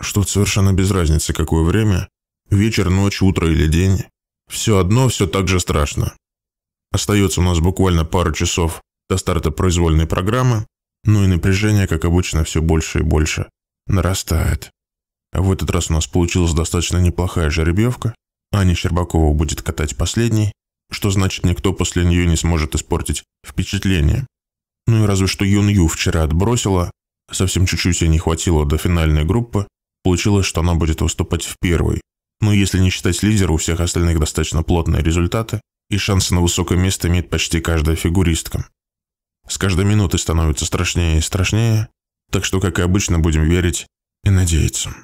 что совершенно без разницы, какое время, вечер, ночь, утро или день, все одно все так же страшно. Остается у нас буквально пару часов до старта произвольной программы, ну и напряжение, как обычно, все больше и больше нарастает. А в этот раз у нас получилась достаточно неплохая жеребьевка. Аня Щербакова будет катать последней, что значит никто после нее не сможет испортить впечатление. Ну и разве что Юн Ю вчера отбросила, совсем чуть-чуть ей не хватило до финальной группы, Получилось, что она будет выступать в первой. Но если не считать лидера, у всех остальных достаточно плотные результаты, и шансы на высокое место имеет почти каждая фигуристка. С каждой минутой становится страшнее и страшнее, так что, как и обычно, будем верить и надеяться.